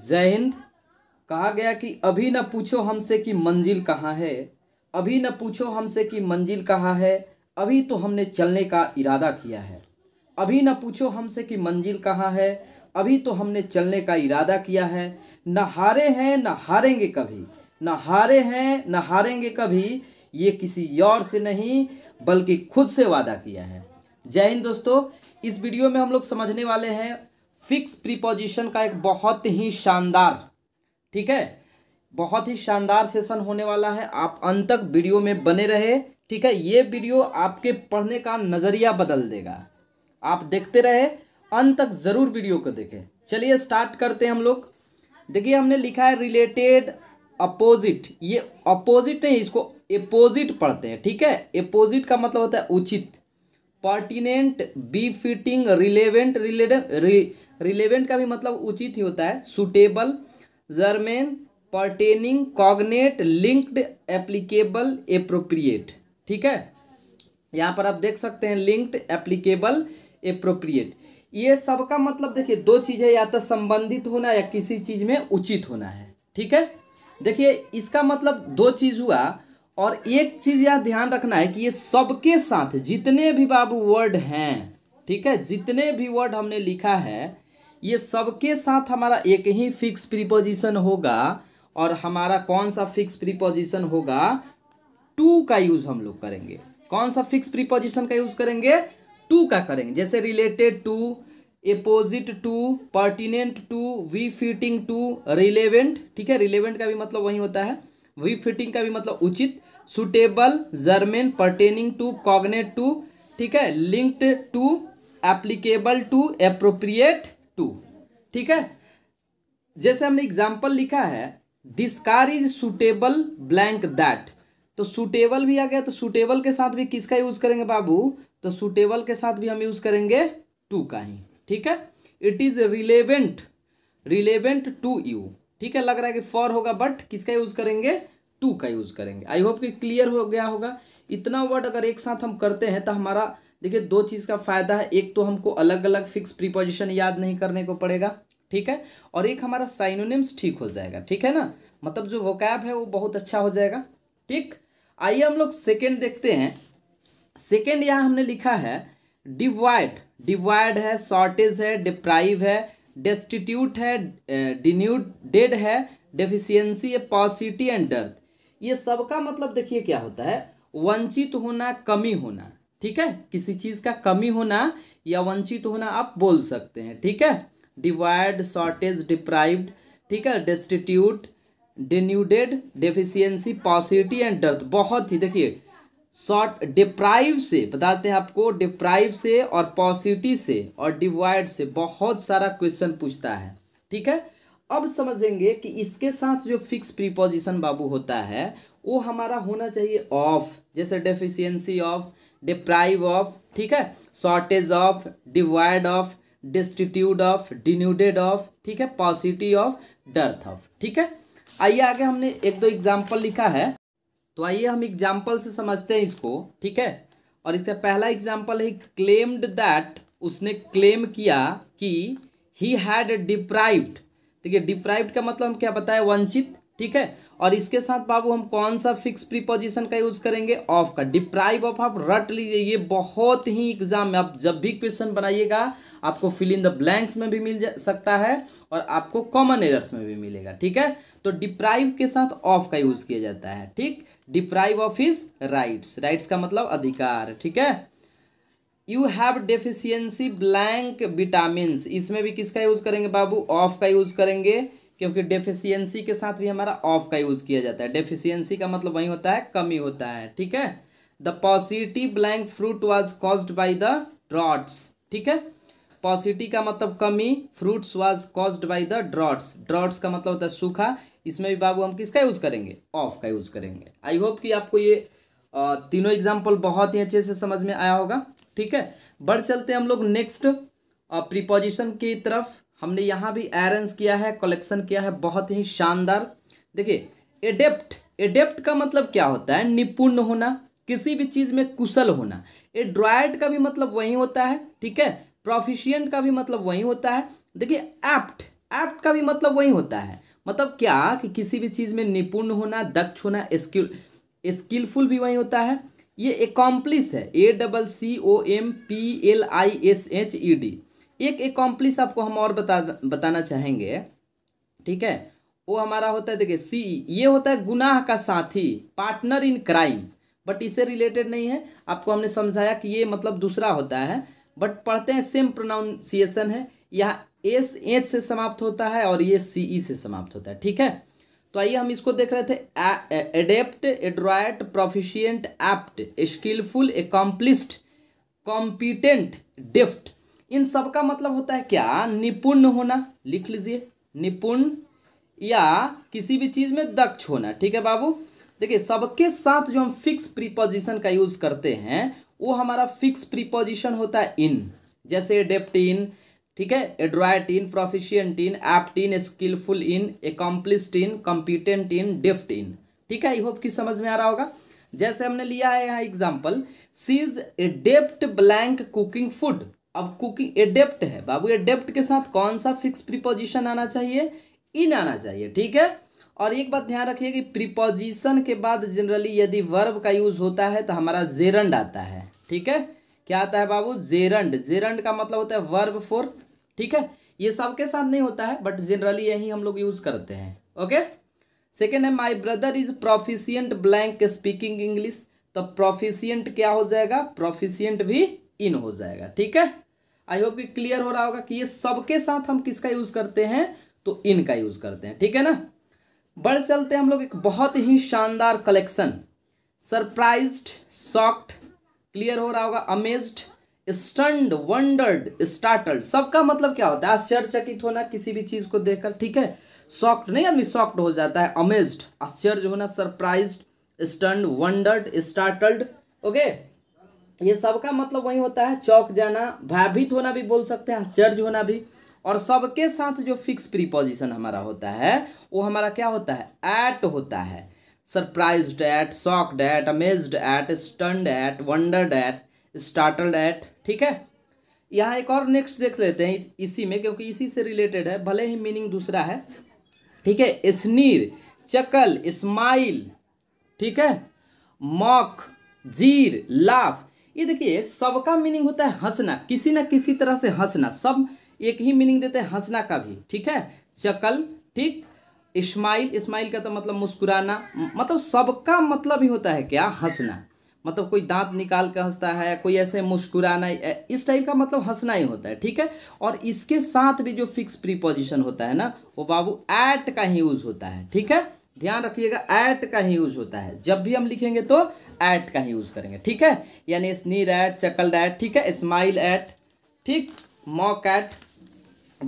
जय हिंद कहा गया कि अभी न पूछो हमसे कि मंजिल कहाँ है अभी न पूछो हमसे कि मंजिल कहाँ है अभी तो हमने चलने का इरादा किया है अभी न पूछो हमसे कि मंजिल कहाँ है अभी तो हमने चलने का इरादा किया है न हारे हैं न हारेंगे कभी न हारे हैं न हारेंगे कभी ये किसी और से नहीं बल्कि खुद से वादा किया है जय हिंद दोस्तों इस वीडियो में हम लोग समझने वाले हैं फिक्स प्रीपोजिशन का एक बहुत ही शानदार ठीक है बहुत ही शानदार सेशन होने वाला है आप अंत तक वीडियो में बने रहे ठीक है ये वीडियो आपके पढ़ने का नज़रिया बदल देगा आप देखते रहे अंत तक ज़रूर वीडियो को देखें चलिए स्टार्ट करते हैं हम लोग देखिए हमने लिखा है रिलेटेड अपोजिट ये अपोजिट नहीं इसको अपोजिट पढ़ते हैं ठीक है अपोजिट का मतलब होता है उचित pertinent befitting relevant related relevant का भी मतलब उचित ही होता है suitable germane pertaining cognate linked applicable appropriate ठीक है यहाँ पर आप देख सकते हैं लिंक्ड एप्लीकेबल एप्रोप्रिएट ये सब का मतलब देखिए दो चीज़ है या तो संबंधित होना या किसी चीज़ में उचित होना है ठीक है देखिए इसका मतलब दो चीज़ हुआ और एक चीज़ यह ध्यान रखना है कि ये सबके साथ जितने भी बाबू वर्ड हैं ठीक है जितने भी वर्ड हमने लिखा है ये सबके साथ हमारा एक ही फिक्स प्रीपोजिशन होगा और हमारा कौन सा फिक्स प्रीपोजिशन होगा टू का यूज हम लोग करेंगे कौन सा फिक्स प्रीपोजिशन का यूज करेंगे टू का करेंगे जैसे related to apposite to pertinent to befitting to relevant ठीक है रिलेवेंट का भी मतलब वही होता है वी फिटिंग का भी मतलब उचित suitable germane pertaining to cognate to ठीक है linked to applicable to appropriate to ठीक है जैसे हमने एग्जाम्पल लिखा है this car is suitable blank that तो सुटेबल भी आ गया तो सुटेबल के साथ भी किसका यूज करेंगे बाबू तो सुटेबल के साथ भी हम यूज करेंगे टू का ही ठीक है it is relevant relevant to you ठीक है लग रहा है कि फॉर होगा बट किसका यूज करेंगे टू का यूज करेंगे आई होप कि क्लियर हो गया होगा इतना वर्ड अगर एक साथ हम करते हैं तो हमारा देखिए दो चीज़ का फ़ायदा है एक तो हमको अलग अलग फिक्स प्रीपोजिशन याद नहीं करने को पड़ेगा ठीक है और एक हमारा साइनोनिम्स ठीक हो जाएगा ठीक है ना मतलब जो वोकैब है वो बहुत अच्छा हो जाएगा ठीक आइए हम लोग सेकेंड देखते हैं सेकेंड यहाँ हमने लिखा है डिवाइड डिवाइड है शॉर्टेज है डिप्राइव है डेस्टिट्यूट है डिन्यूड डेड है डेफिशियंसी है पॉसिटी एंड डर्थ ये सबका मतलब देखिए क्या होता है वंचित होना कमी होना ठीक है किसी चीज का कमी होना या वंचित होना आप बोल सकते हैं ठीक है डिवाइड शॉर्टेज डिप्राइव्ड ठीक है destitute denuded deficiency paucity and dearth बहुत ही देखिए शॉर्ट डिप्राइव से बताते हैं आपको डिप्राइव से और पॉसिटी से और डिवाइड से बहुत सारा क्वेश्चन पूछता है ठीक है अब समझेंगे कि इसके साथ जो फिक्स प्रीपोजिशन बाबू होता है वो हमारा होना चाहिए ऑफ जैसे डेफिशियंसी ऑफ डिप्राइव ऑफ ठीक है shortage of devoid of destitute of denuded of ठीक है पॉसिटी ऑफ डर्थ ऑफ ठीक है आइए आगे हमने एक दो एग्जाम्पल लिखा है तो आइए हम एग्जाम्पल से समझते हैं इसको ठीक है और इसका पहला एग्जाम्पल है क्लेम्ड दैट उसने क्लेम किया कि ही हैड डिप्राइव्ड ठीक है डिप्राइव्ड का मतलब हम क्या बताए वंचित ठीक है और इसके साथ बाबू हम कौन सा फिक्स प्रीपोजिशन का यूज करेंगे ऑफ का डिप्राइव ऑफ आप रट लीजिए ये बहुत ही एग्जाम में आप जब भी क्वेश्चन बनाइएगा आपको फिल इन द ब्लैंक्स में भी मिल सकता है और आपको कॉमन एरर्स में भी मिलेगा ठीक है तो डिप्राइव के साथ ऑफ का यूज किया जाता है ठीक deprive of is rights rights का मतलब अधिकार ठीक है you have deficiency blank vitamin इसमें भी किसका यूज करेंगे बाबू ऑफ का यूज करेंगे क्योंकि डेफिशियंसी के साथ भी हमारा ऑफ का यूज़ किया जाता है डेफिशियंसी का मतलब वही होता है कमी होता है ठीक है the paucity blank fruit was caused by the droughts ठीक है पॉसिटी का मतलब कमी fruits was caused by the droughts droughts का मतलब होता है सूखा इसमें भी बाबू हम किसका यूज़ करेंगे ऑफ का यूज़ करेंगे आई होप कि आपको ये तीनों एग्जाम्पल बहुत ही अच्छे से समझ में आया होगा ठीक है बढ़ चलते हम लोग नेक्स्ट प्रिपोजिशन की तरफ हमने यहाँ भी अरेंज किया है कलेक्शन किया है बहुत ही शानदार देखिए एडेप्ट एडेप्ट का मतलब क्या होता है निपुण होना किसी भी चीज़ में कुशल होना एड्रॉयड का भी मतलब वही होता है ठीक है प्रोफिशियंट का भी मतलब वही होता है देखिए एप्ट एप्ट का भी मतलब वही होता है मतलब क्या कि किसी भी चीज़ में निपुण होना दक्ष होना स्किल स्किलफुल भी वही होता है ये एकम्प्लिस है A double C O M P L I S H E D एक एकम्प्लिस आपको हम और बता बताना चाहेंगे ठीक है वो हमारा होता है देखिए सी ये होता है गुनाह का साथी पार्टनर इन क्राइम बट इससे रिलेटेड नहीं है आपको हमने समझाया कि ये मतलब दूसरा होता है बट पढ़ते हैं सेम प्रोनाउंसिएशन है यह एस एच से समाप्त होता है और ये सी ई e से समाप्त होता है ठीक है तो आइए हम इसको देख रहे थे adept adroit proficient apt skillful accomplished competent deft इन सब का मतलब होता है क्या निपुण होना लिख लीजिए निपुण या किसी भी चीज़ में दक्ष होना ठीक है बाबू देखिए सबके साथ जो हम फिक्स प्रीपोजिशन का यूज़ करते हैं वो हमारा फिक्स प्रीपोजिशन होता है इन जैसे इन ठीक है adroit in proficient in apt in skillful in accomplished in competent in deft in ठीक है आई होप कि समझ में आ रहा होगा जैसे हमने लिया है यहाँ example she is adept blank cooking food अब कुकिंग एडेप्ट है बाबू एडेप्ट के साथ कौन सा फिक्स प्रीपोजिशन आना चाहिए इन आना चाहिए ठीक है और एक बात ध्यान रखिए कि प्रीपोजिशन के बाद जनरली यदि वर्ब का यूज होता है तो हमारा जेरंड आता है ठीक है क्या आता है बाबू जेरंड जेरंड का मतलब होता है वर्ब फोर ठीक है ये सबके साथ नहीं होता है बट जनरली यही हम लोग यूज करते हैं ओके सेकेंड है my brother is proficient blank speaking English तो प्रोफिशियंट क्या हो जाएगा प्रोफिशियंट भी इन हो जाएगा ठीक है आई होप कि क्लियर हो रहा होगा कि ये सबके साथ हम किसका यूज करते हैं तो इन का यूज करते हैं ठीक है ना बढ़ चलते हैं हम लोग एक बहुत ही शानदार कलेक्शन सरप्राइज सॉफ्ट क्लियर हो रहा होगा अमेज्ड स्टंड वंडर्ड स्टार्टल्ड सबका मतलब क्या होता है आश्चर्यचकित होना किसी भी चीज को देखकर ठीक है सॉफ्ट नहीं आदमी सॉफ्ट हो जाता है अमेज्ड आश्चर्य होना surprise stunned wondered startled okay ये सबका मतलब वही होता है चौक जाना भयभीत होना भी बोल सकते हैं आश्चर्य होना भी और सबके साथ जो फिक्स प्रीपोजिशन हमारा होता है वो हमारा क्या होता है एट होता है surprise at shocked at amazed at stunned at wondered at startled at ठीक है यहाँ एक और नेक्स्ट देख लेते हैं इसी में क्योंकि इसी से रिलेटेड है भले ही मीनिंग दूसरा है ठीक है स्नीर चकल स्माइल ठीक है मॉक जीर लाफ ये देखिए सब का मीनिंग होता है हंसना किसी ना किसी तरह से हंसना सब एक ही मीनिंग देते हैं हंसना का भी ठीक है चकल ठीक स्माइल स्माइल का तो मतलब मुस्कुराना मतलब सबका मतलब ही होता है क्या हंसना मतलब कोई दांत निकाल कर हंसता है कोई ऐसे मुस्कुराना इस टाइप का मतलब हंसना ही होता है ठीक है और इसके साथ भी जो फिक्स प्रीपोजिशन होता है ना वो बाबू ऐट का ही यूज़ होता है ठीक है ध्यान रखिएगा ऐट का ही यूज होता है जब भी हम लिखेंगे तो एट का ही यूज करेंगे ठीक है यानी स्नीर एट चकल एट ठीक है स्माइल एट ठीक मॉक एट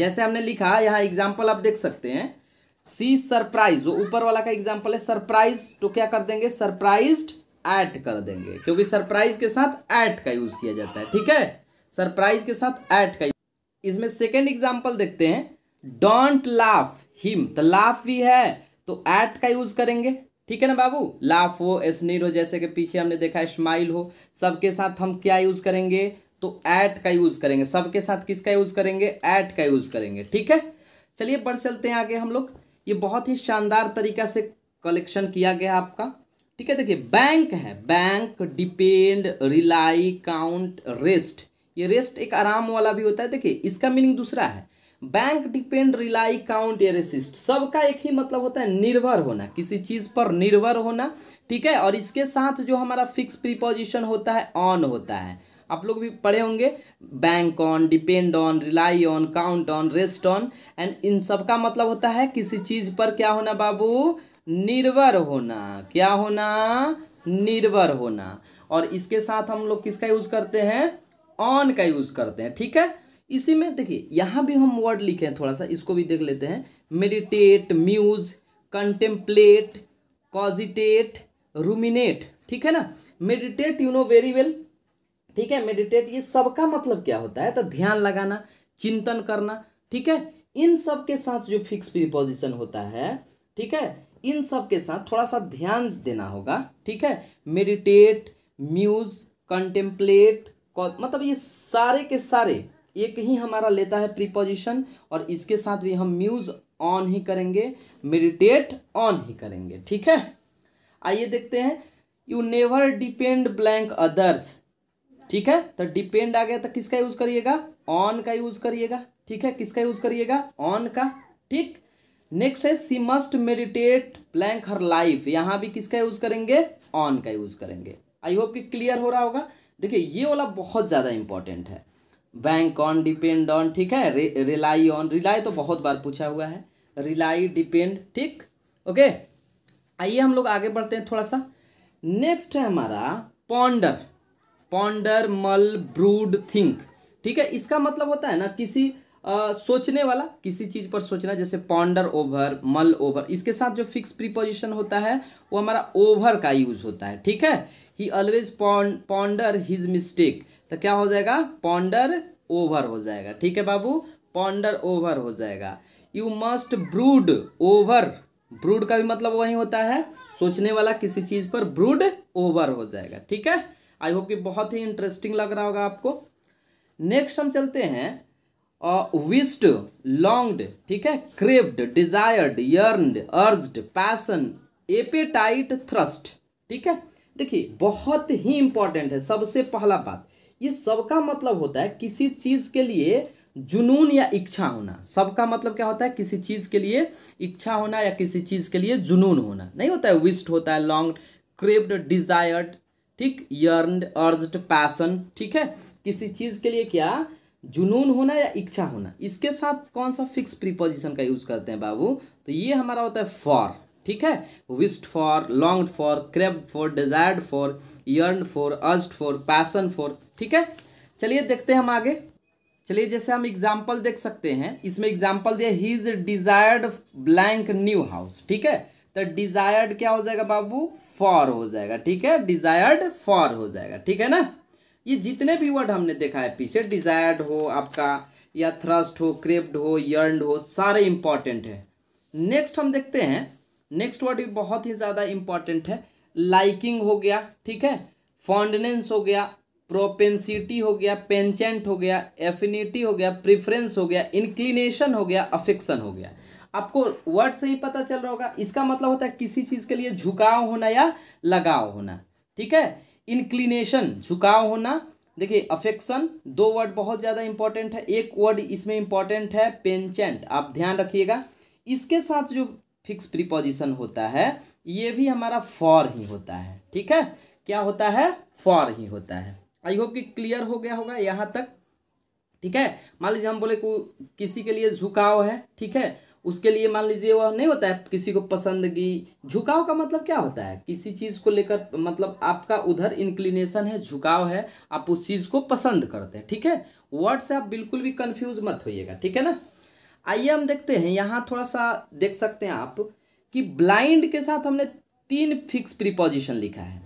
जैसे हमने लिखा यहाँ एग्जाम्पल आप देख सकते हैं सी सरप्राइज वो ऊपर वाला का एग्जाम्पल है सरप्राइज तो क्या कर देंगे सरप्राइज एट कर देंगे क्योंकि सरप्राइज के साथ एट का यूज किया जाता है ठीक है सरप्राइज के साथ एट का इसमें सेकेंड एग्जाम्पल देखते हैं डोंट लाफ हिम तो लाफ भी है तो एट का यूज करेंगे ठीक है ना बाबू लाफ हो एसनीर हो जैसे कि पीछे हमने देखा स्माइल हो सबके साथ हम क्या यूज़ करेंगे तो ऐट का यूज़ करेंगे सबके साथ किसका यूज़ करेंगे ऐट का यूज़ करेंगे ठीक है चलिए बढ़ चलते हैं आगे हम लोग ये बहुत ही शानदार तरीका से कलेक्शन किया गया आपका ठीक है देखिए बैंक है bank depend rely count rest ये रेस्ट एक आराम वाला भी होता है देखिए इसका मीनिंग दूसरा है बैंक डिपेंड रिलाई काउंट एरेसिस्ट सबका एक ही मतलब होता है निर्भर होना किसी चीज़ पर निर्भर होना ठीक है और इसके साथ जो हमारा फिक्स प्रीपोजिशन होता है ऑन होता है आप लोग भी पढ़े होंगे bank on depend on rely on count on rest on and इन सब का मतलब होता है किसी चीज़ पर क्या होना बाबू निर्भर होना क्या होना निर्भर होना और इसके साथ हम लोग किसका यूज़ करते हैं ऑन का यूज़ करते हैं ठीक है इसी में देखिए यहाँ भी हम वर्ड लिखे हैं थोड़ा सा इसको भी देख लेते हैं meditate muse contemplate cogitate ruminate ठीक है ना meditate you know very well ठीक है मेडिटेट ये सबका मतलब क्या होता है तो ध्यान लगाना चिंतन करना ठीक है इन सब के साथ जो फिक्स प्रीपोजिशन होता है ठीक है इन सब के साथ थोड़ा सा ध्यान देना होगा ठीक है मेडिटेट म्यूज कंटेम्पलेट मतलब ये सारे के सारे एक ही हमारा लेता है प्रीपोजिशन और इसके साथ भी हम म्यूज ऑन ही करेंगे मेडिटेट ऑन ही करेंगे ठीक है आइए देखते हैं you never depend blank others ठीक है तो डिपेंड आ गया तो किसका यूज करिएगा ऑन का यूज करिएगा ठीक है किसका यूज करिएगा ऑन का ठीक नेक्स्ट है she must meditate blank her life यहां भी किसका यूज करेंगे ऑन का यूज करेंगे आई होप कि क्लियर हो रहा होगा देखिए ये वाला बहुत ज़्यादा इंपॉर्टेंट है बैंक ऑन डिपेंड ऑन ठीक है रिलाई ऑन रिलाई तो बहुत बार पूछा हुआ है रिलाई डिपेंड ठीक ओके आइए हम लोग आगे बढ़ते हैं थोड़ा सा नेक्स्ट है हमारा ponder ponder mull brood think ठीक है इसका मतलब होता है ना किसी आ, सोचने वाला किसी चीज़ पर सोचना जैसे पॉन्डर ओवर मल ओवर इसके साथ जो फिक्स प्रीपोजिशन होता है वो हमारा ओवर का यूज होता है ठीक है he always ponder his mistake तो क्या हो जाएगा पॉन्डर ओवर हो जाएगा ठीक है बाबू पॉन्डर ओवर हो जाएगा you must brood over brood का भी मतलब वही होता है सोचने वाला किसी चीज़ पर ब्रूड ओवर हो जाएगा ठीक है आई होप कि बहुत ही इंटरेस्टिंग लग रहा होगा आपको नेक्स्ट हम चलते हैं विस्ड लॉन्ग्ड ठीक है craved desired yearned urged passion appetite thirst ठीक है देखिए बहुत ही इंपॉर्टेंट है सबसे पहला बात ये सबका मतलब होता है किसी चीज़ के लिए जुनून या इच्छा होना सबका मतलब क्या होता है किसी चीज़ के लिए इच्छा होना या किसी चीज़ के लिए जुनून होना नहीं होता है विस्ट होता है लॉन्ग क्रेव्ड डिजायर्ड ठीक यर्नड अर्ज्ड पैसन ठीक है किसी चीज़ के लिए क्या जुनून होना या इच्छा होना इसके साथ कौन सा फिक्स प्रीपोजिशन का यूज़ करते हैं बाबू तो ये हमारा होता है फॉर ठीक है wished for long for crave for desired for yearn for urge for passion for ठीक है चलिए देखते हैं हम आगे चलिए जैसे हम एग्जाम्पल देख सकते हैं इसमें एग्जाम्पल दिया he is desired blank new house ठीक है तो डिजायर्ड क्या हो जाएगा बाबू फॉर हो जाएगा ठीक है डिजायर्ड फॉर हो जाएगा ठीक है ना ये जितने भी वर्ड हमने देखा है पीछे डिजायर्ड हो आपका या थ्रस्ट हो क्रेप्ड हो यर्नड हो सारे इंपॉर्टेंट है नेक्स्ट हम देखते हैं नेक्स्ट वर्ड भी बहुत ही ज़्यादा इंपॉर्टेंट है लाइकिंग हो गया ठीक है फॉन्डनेंस हो गया प्रोपेंसिटी हो गया पेंचेंट हो गया एफिनिटी हो गया प्रिफरेंस हो गया इंक्लिनेशन हो गया अफेक्शन हो गया आपको वर्ड से ही पता चल रहा होगा इसका मतलब होता है किसी चीज़ के लिए झुकाव होना या लगाव होना ठीक है इंक्लिनेशन झुकाव होना देखिए अफेक्शन दो वर्ड बहुत ज़्यादा इंपॉर्टेंट है एक वर्ड इसमें इंपॉर्टेंट है पेंचेंट आप ध्यान रखिएगा इसके साथ जो फिक्स प्रीपोजिशन होता है ये भी हमारा फॉर ही होता है ठीक है क्या होता है फॉर ही होता है आई होप कि क्लियर हो गया होगा यहाँ तक ठीक है मान लीजिए हम बोले को किसी के लिए झुकाव है ठीक है उसके लिए मान लीजिए वह नहीं होता है किसी को पसंदगी झुकाव का मतलब क्या होता है किसी चीज़ को लेकर मतलब आपका उधर इंक्लिनेशन है झुकाव है आप उस चीज़ को पसंद करते हैं ठीक है वर्ड से आप बिल्कुल भी कंफ्यूज मत होइएगा ठीक है ना आइए हम देखते हैं यहाँ थोड़ा सा देख सकते हैं आप कि ब्लाइंड के साथ हमने तीन फिक्स प्रिपोजिशन लिखा है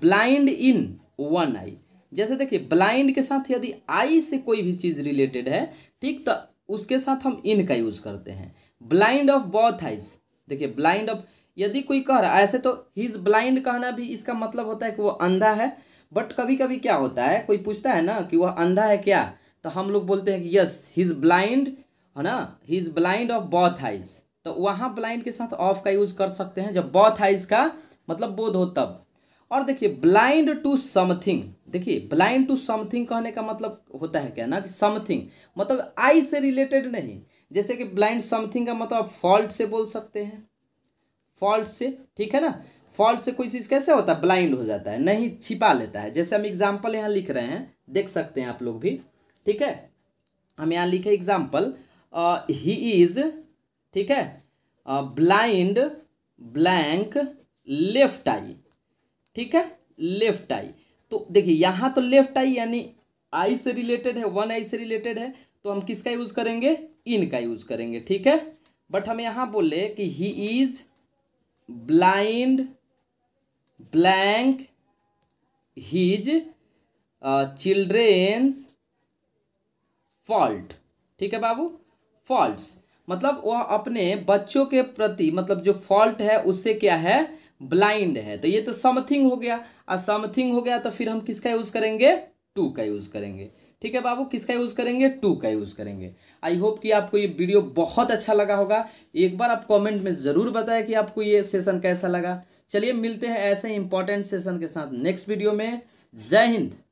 ब्लाइंड इन वन आई जैसे देखिए ब्लाइंड के साथ यदि आई से कोई भी चीज़ रिलेटेड है ठीक तो उसके साथ हम इन का यूज़ करते हैं ब्लाइंड ऑफ बॉथ आइज देखिए ब्लाइंड ऑफ यदि कोई कह रहा है ऐसे तो हिज ब्लाइंड कहना भी इसका मतलब होता है कि वो अंधा है बट कभी कभी क्या होता है कोई पूछता है ना कि वह अंधा है क्या तो हम लोग बोलते हैं कि यस ही इज़ ब्लाइंड है ना he is blind of both eyes तो वहाँ ब्लाइंड के साथ ऑफ का यूज कर सकते हैं जब बॉथ आइज का मतलब बोध हो तब और देखिए ब्लाइंड टू समथिंग देखिए ब्लाइंड टू समथिंग कहने का मतलब होता है क्या ना कि समथिंग मतलब आई से रिलेटेड नहीं जैसे कि ब्लाइंड समथिंग का मतलब फॉल्ट से बोल सकते हैं फॉल्ट से ठीक है ना फॉल्ट से कोई चीज़ कैसे होता है ब्लाइंड हो जाता है नहीं छिपा लेता है जैसे हम एग्जाम्पल यहाँ लिख रहे हैं देख सकते हैं आप लोग भी ठीक है हम यहाँ लिखे एग्जाम्पल ही इज ठीक है ब्लाइंड ब्लैंक लेफ्ट आई ठीक है लेफ्ट आई तो देखिए यहाँ तो लेफ्ट आई यानी आई से रिलेटेड है वन आई से रिलेटेड है तो हम किसका यूज़ करेंगे इन का यूज़ करेंगे ठीक है बट हम यहाँ बोले कि he is blind blank his children's fault ठीक है बाबू फॉल्ट मतलब वह अपने बच्चों के प्रति मतलब जो फॉल्ट है उससे क्या है ब्लाइंड है तो ये तो समथिंग हो गया और समथिंग हो गया तो फिर हम किसका यूज़ करेंगे टू का यूज़ करेंगे ठीक है बाबू किसका यूज़ करेंगे टू का यूज़ करेंगे आई होप कि आपको ये वीडियो बहुत अच्छा लगा होगा एक बार आप कमेंट में ज़रूर बताएं कि आपको ये सेशन कैसा लगा चलिए मिलते हैं ऐसे इंपॉर्टेंट सेशन के साथ नेक्स्ट वीडियो में जय हिंद